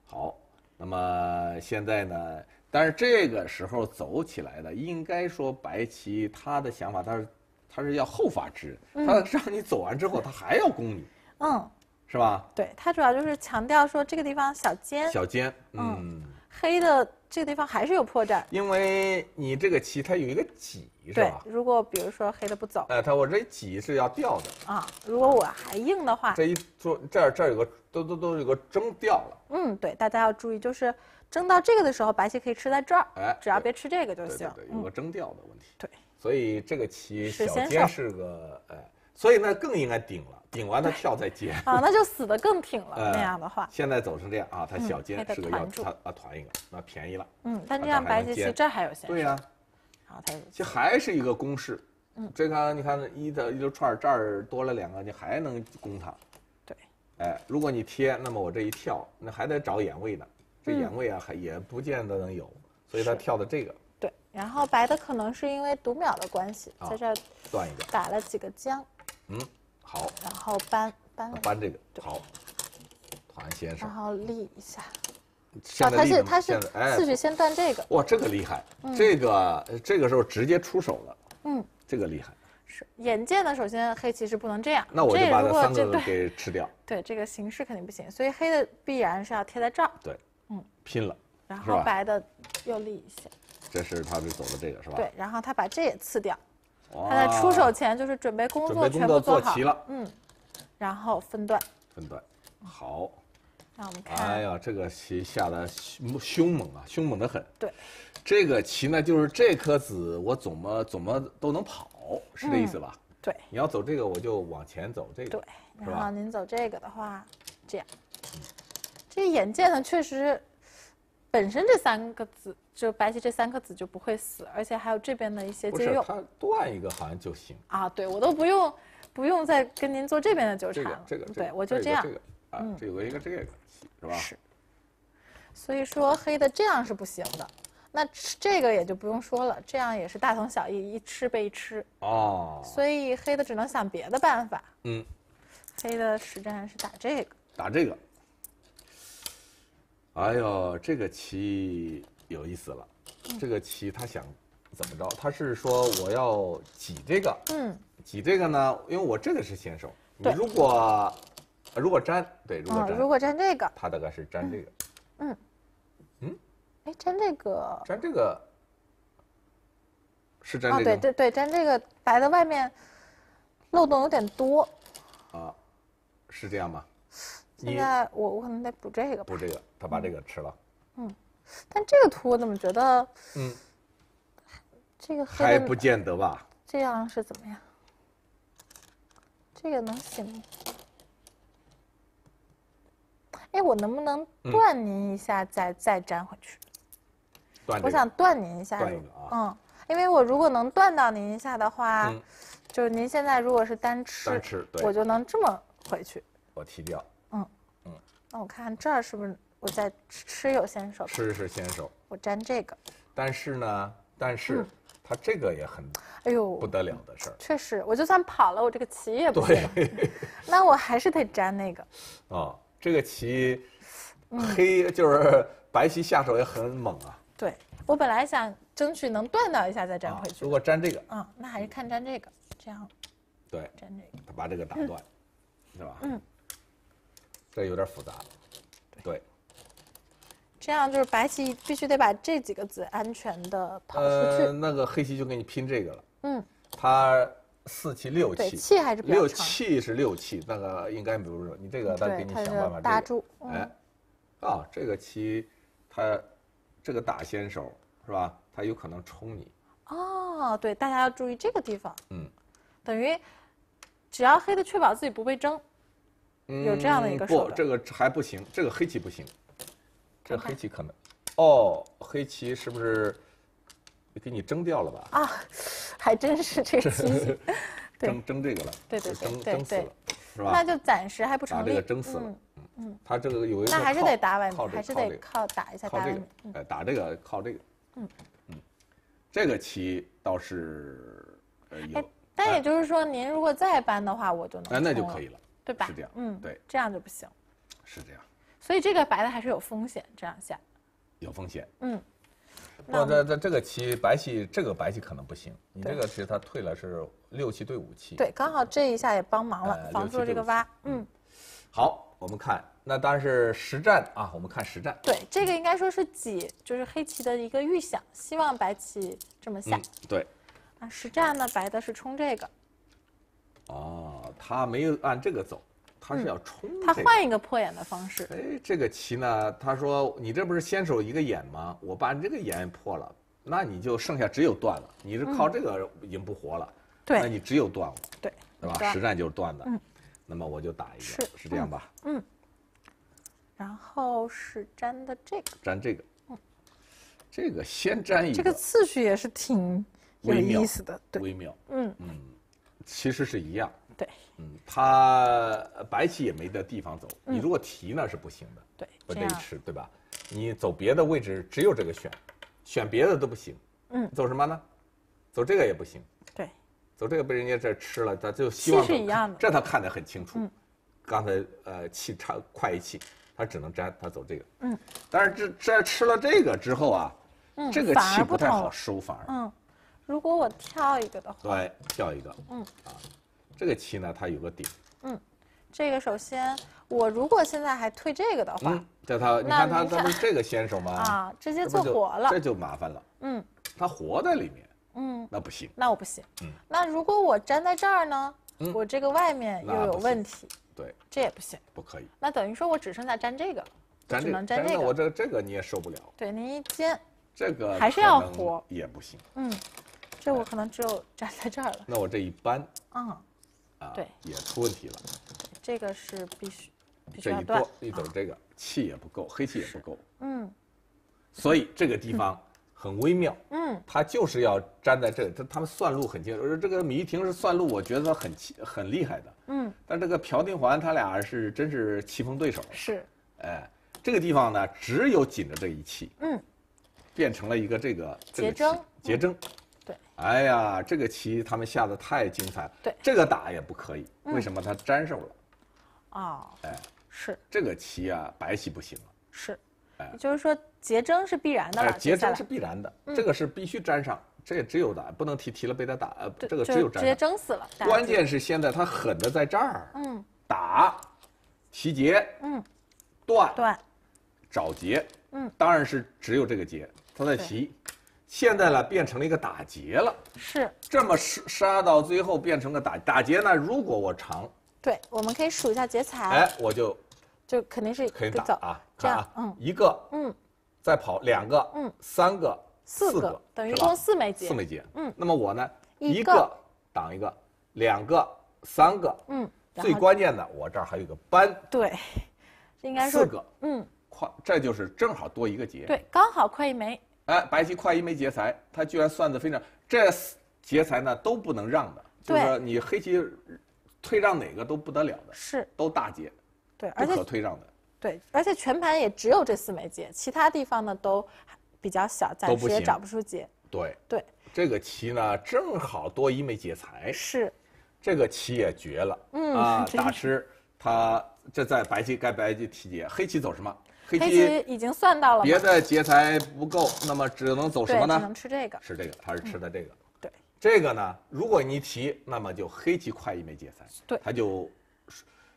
好，那么现在呢，但是这个时候走起来的，应该说白棋他的想法，他是。他是要后发制人，他让你走完之后，他还要攻你，嗯，是吧？对他主要就是强调说这个地方小尖，小尖，嗯。黑的这个地方还是有破绽，因为你这个棋它有一个挤，是吧？对，如果比如说黑的不走，呃，它我这挤是要掉的啊。如果我还硬的话，这一做这儿这儿有个都都都有个争掉了。嗯，对，大家要注意，就是争到这个的时候，白棋可以吃在这儿，哎，只要别吃这个就行。对对，有个争掉的问题。对，所以这个棋首先是个哎。所以那更应该顶了，顶完他跳再接啊，那就死的更挺了。那样的话，现在走成这样啊，他小尖是个要他啊团一个，那便宜了。嗯，但这样白棋实这还有线。对呀，好，他这还是一个攻势。嗯，这个你看一的一溜串儿，这儿多了两个，你还能攻他。对，哎，如果你贴，那么我这一跳，那还得找眼位呢。这眼位啊，还也不见得能有，所以他跳的这个。对，然后白的可能是因为读秒的关系，在这儿断一个，打了几个将。嗯，好，然后搬搬搬这个，好，团先生，然后立一下，啊，他是他是，次序先断这个，哇，这个厉害，这个这个时候直接出手了，嗯，这个厉害，是眼见的，首先黑棋是不能这样，那我就把这三个给吃掉，对，这个形式肯定不行，所以黑的必然是要贴在这儿，对，嗯，拼了，然后白的又立一下，这是他们走的这个是吧？对，然后他把这也刺掉。他在出手前就是准备工作，全部工做齐了，嗯，然后分段，分段，好，那我们看，哎呀，这个棋下的凶凶猛啊，凶猛的很，对，这个棋呢就是这颗子我怎么怎么都能跑，是这意思吧？对，你要走这个我就往前走这个，对，然后您走这个的话，这样，这眼见呢确实。本身这三个子，就白棋这三个子就不会死，而且还有这边的一些借用。它断一个好像就行啊。对，我都不用，不用再跟您做这边的纠缠了。这个，这个，对我就这样。这个，啊，这有一个这个，是吧？是。所以说黑的这样是不行的，那这个也就不用说了，这样也是大同小异，一吃被一吃。哦。所以黑的只能想别的办法。嗯。黑的实战是打这个。打这个。哎呦，这个棋有意思了，这个棋他想怎么着？他是说我要挤这个，嗯，挤这个呢，因为我这个是先手。你如果如果粘，对，如果粘，如果粘这个，他大概是粘这个，嗯，嗯，哎，粘这个，粘这个是粘这个，对对对，粘这个白的外面漏洞有点多，啊，是这样吗？现在我我可能得补这个。补这个，他把这个吃了。嗯，但这个图我怎么觉得？嗯。这个还不见得吧？这样是怎么样？这个能行吗？哎，我能不能断您一下，再再粘回去？断我想断您一下，嗯，因为我如果能断到您一下的话，就是您现在如果是单吃，单吃，我就能这么回去。我踢掉。那我看这儿是不是我在吃？吃有先手，吃是先手。我粘这个，但是呢，但是他这个也很，哎呦，不得了的事儿。确实，我就算跑了，我这个棋也不行。对，那我还是得粘那个。啊，这个棋，黑就是白棋下手也很猛啊。对，我本来想争取能断掉一下再粘回去。如果粘这个，嗯，那还是看粘这个，这样。对，粘这个，他把这个打断，是吧？嗯。这有点复杂，对。这样就是白棋必须得把这几个子安全的跑出去。呃，那个黑棋就给你拼这个了。嗯。他四气六气。气还是六气是六气，那个应该不是你这个他给你想办法打住。哎。啊，这个棋，他这个打先手是吧？他有可能冲你。哦，对，大家要注意这个地方。嗯。等于，只要黑的确保自己不被争。有这样的一个不，这个还不行，这个黑棋不行，这黑棋可能，哦，黑棋是不是给你争掉了吧？啊，还真是这个棋，争 争这个了，对对对，争争死了，是吧？那就暂时还不成立。把这个争死，了，嗯嗯，他这个有一个完，还是得靠打一下打这个，哎，打这个靠这个，嗯嗯，这个棋倒是有。但也就是说，您如果再搬的话，我就能。哎，那就可以了。对吧？是这样，嗯，对，这样就不行，是这样。所以这个白的还是有风险，这样下，有风险，嗯。那这这这个棋，白棋这个白棋可能不行，你这个其实他退了是六七对五七，对，刚好这一下也帮忙了，防住了这个挖，嗯。好，我们看，那当然是实战啊，我们看实战。对，这个应该说是几，就是黑棋的一个预想，希望白棋这么下，对。啊，实战呢，白的是冲这个。哦，他没有按这个走，他是要冲。他换一个破眼的方式。哎，这个棋呢，他说你这不是先手一个眼吗？我把这个眼破了，那你就剩下只有断了。你是靠这个已经不活了，对，那你只有断了，对，对吧？实战就是断的。嗯，那么我就打一个，是是这样吧？嗯。然后是粘的这个。粘这个，嗯，这个先粘一个。这个次序也是挺有意思的，对，微妙，嗯嗯。其实是一样，对，嗯，他白棋也没的地方走，你如果提那是不行的，对，不得吃，对吧？你走别的位置只有这个选，选别的都不行，嗯，走什么呢？走这个也不行，对，走这个被人家这吃了，他就希望是一样的，这他看得很清楚，刚才呃气差快一气，他只能粘，他走这个，嗯，但是这这吃了这个之后啊，嗯，这个气不太好收，反而，嗯。如果我跳一个的话，对，跳一个，嗯，啊，这个棋呢，它有个点。嗯，这个首先，我如果现在还退这个的话，嗯，叫他，你看他，他不是这个先手吗？啊，直接做活了，这就麻烦了，嗯，他活在里面，嗯，那不行，那我不行，嗯，那如果我粘在这儿呢，我这个外面又有问题，对，这也不行，不可以，那等于说我只剩下粘这个了，只能粘这个，我这这个你也受不了，对，你一煎，这个还是要活，也不行，嗯。这我可能只有粘在这儿了。那我这一搬，嗯，啊，对，也出问题了。这个是必须，这一拨一走这个气也不够，黑气也不够。嗯，所以这个地方很微妙。嗯，它就是要粘在这儿。他他们算路很清楚，这个米一亭是算路，我觉得很很厉害的。嗯，但这个朴廷桓他俩是真是棋逢对手。是，哎，这个地方呢，只有紧着这一气。嗯，变成了一个这个个争，结争。哎呀，这个棋他们下的太精彩了。对，这个打也不可以，为什么他粘上了？哦，哎，是这个棋啊，白棋不行了。是，哎，就是说劫争是必然的了。劫争是必然的，这个是必须粘上，这也只有打，不能提，提了被他打。呃，这个只有直接争死了。关键是现在他狠的在这儿。嗯，打，提劫。嗯，断。断。找劫。嗯，当然是只有这个劫，他在提。现在呢，变成了一个打结了。是这么杀杀到最后变成个打打结呢？如果我长，对，我们可以数一下劫财。哎，我就就肯定是可以打啊。这样，嗯，一个，嗯，再跑两个，嗯，三个，四个，等于一共四枚结。四枚结，嗯。那么我呢，一个挡一个，两个，三个，嗯，最关键的我这儿还有一个扳。对，应该说四个，嗯，快，这就是正好多一个结。对，刚好快一枚。哎，白棋快一没劫财，他居然算的非常。这四劫财呢都不能让的，就是说你黑棋退让哪个都不得了的，是都大劫，对，不可退让的。对，而且全盘也只有这四枚劫，其他地方呢都比较小，暂时也找不出劫。对对，这个棋呢正好多一枚劫财，是，这个棋也绝了。嗯，大师他这在白棋该白棋提劫，黑棋走什么？黑棋已经算到了，别的劫财不够，那么只能走什么呢？只能吃这个。吃这个，他是吃的这个？对，这个呢，如果你提，那么就黑棋快一枚劫财，对，他就，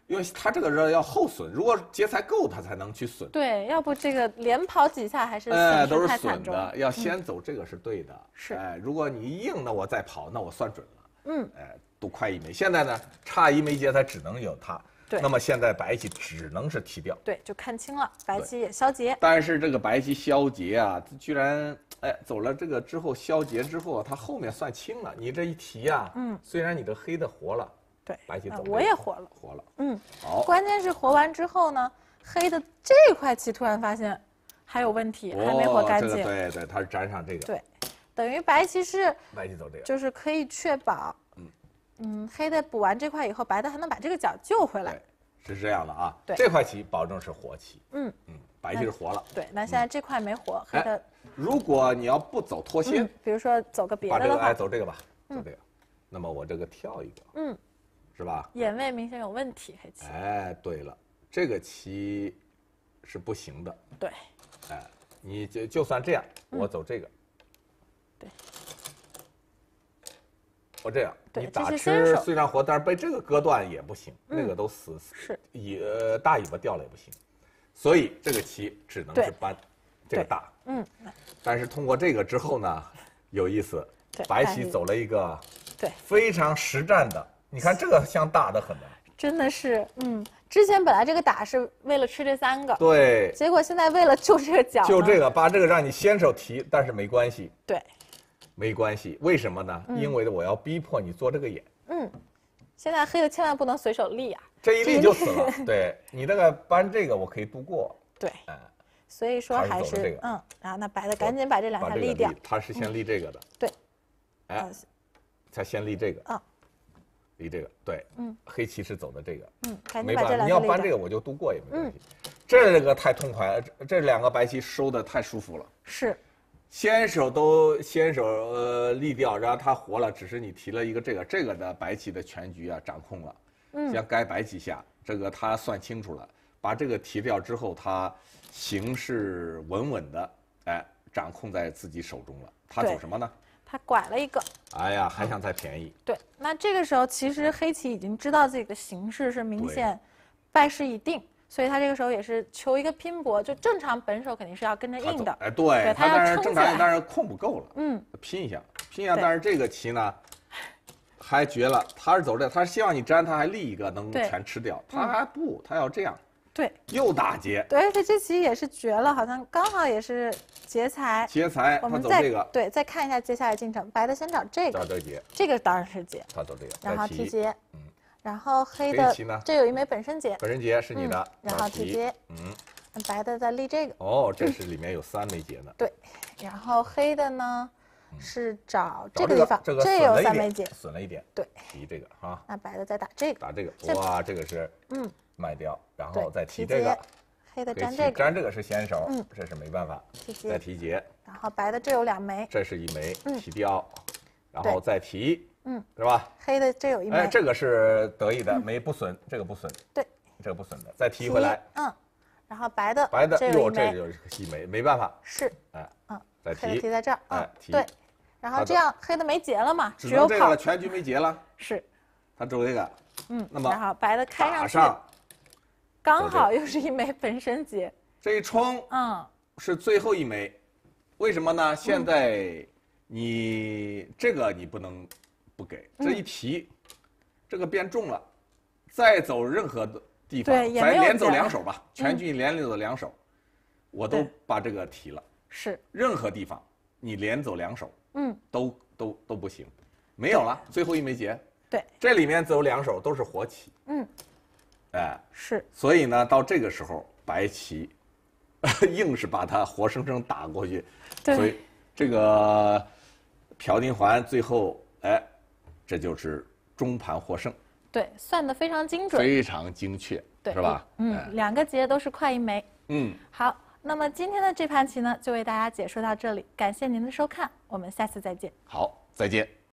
因为他这个人要后损，如果劫财够，他才能去损。对，要不这个连跑几下还是损都是损的，要先走这个是对的。是。哎，如果你硬，那我再跑，那我算准了。嗯。哎，都快一枚！现在呢，差一枚劫财只能有他。对，那么现在白棋只能是提掉，对，就看清了，白棋也消劫。但是这个白棋消劫啊，居然哎走了这个之后消劫之后啊，它后面算轻了。你这一提啊，嗯，虽然你的黑的活了，对，白棋走，我也活了，活了，嗯，好。关键是活完之后呢，黑的这块棋突然发现还有问题，还没活干净。对对，它是粘上这个。对，等于白棋是，白棋走这个，就是可以确保。嗯，黑的补完这块以后，白的还能把这个角救回来。对，是这样的啊。对，这块棋保证是活棋。嗯嗯，白棋是活了。对，那现在这块没活，黑的。如果你要不走脱先，比如说走个别的。把这个哎，走这个吧，走这个。那么我这个跳一个。嗯。是吧？眼位明显有问题，黑棋。哎，对了，这个棋是不行的。对。哎，你就就算这样，我走这个。对。我这样，你打吃虽然活，但是被这个割断也不行，那个都死死是，呃大尾巴掉了也不行，所以这个棋只能是搬，这个打，嗯，但是通过这个之后呢，有意思，白棋走了一个，对，非常实战的，你看这个象大的很，真的是，嗯，之前本来这个打是为了吃这三个，对，结果现在为了就这个角，就这个，把这个让你先手提，但是没关系，对。没关系，为什么呢？因为我要逼迫你做这个眼。嗯，现在黑的千万不能随手立啊！这一立就死了。对，你那个搬这个我可以度过。对，所以说还是嗯，然后那白的赶紧把这两下立掉。他是先立这个的。对，哎，他先立这个。啊，立这个对，嗯，黑棋是走的这个，嗯，赶紧把这两你要搬这个我就度过也没关系，这个太痛快了，这这两个白棋收的太舒服了。是。先手都先手呃立掉，然后他活了，只是你提了一个这个这个的白棋的全局啊掌控了，像该白棋下，这个他算清楚了，把这个提掉之后，他形势稳稳的，哎，掌控在自己手中了。他走什么呢？他拐了一个。哎呀，还想再便宜？对，那这个时候其实黑棋已经知道自己的形势是明显败势已定。所以他这个时候也是求一个拼搏，就正常本手肯定是要跟着硬的。哎，对，他当然正常，当然控不够了。嗯，拼一下，拼一下，但是这个棋呢，还绝了。他是走这，他是希望你粘，他还立一个能全吃掉，他还不，他要这样。对，又打劫。对，这这棋也是绝了，好像刚好也是劫财。劫财，我们走这个。对，再看一下接下来进程，白的先找这个。找劫。这个当然是劫。他走这个。然后提劫。然后黑的这有一枚本身劫，本身劫是你的，然后提劫，嗯，白的在立这个，哦，这是里面有三枚劫呢。对，然后黑的呢是找这个地方，这有三枚劫，损了一点，对，提这个啊，那白的再打这个，打这个，哇，这个是嗯，卖掉，然后再提这个，黑的粘这个，粘这个是先手，嗯，这是没办法，再提劫，然后白的这有两枚，这是一枚提掉，然后再提。嗯，是吧？黑的这有一枚，哎，这个是得意的，没不损，这个不损，对，这个不损的，再提回来。嗯，然后白的白的，哎呦，这有就是一枚，没办法。是，哎，嗯，再提，在这儿，哎，对，然后这样黑的没结了嘛，只有这个了，全局没结了。是，他有这个，嗯，那么然后白的开上，去，上，刚好又是一枚本身结，这一冲，嗯，是最后一枚，为什么呢？现在你这个你不能。不给这一提，这个变重了，再走任何的地方，正连走两手吧，全军连走两手，我都把这个提了。是任何地方你连走两手，嗯，都都都不行，没有了最后一枚劫。对，这里面走两手都是活棋。嗯，哎，是。所以呢，到这个时候，白棋 硬是把它活生生打过去，所以这个朴廷桓最后哎。这就是中盘获胜，对，算得非常精准，非常精确，对，是吧？嗯，两个劫都是快一枚，嗯，好，那么今天的这盘棋呢，就为大家解说到这里，感谢您的收看，我们下次再见，好，再见。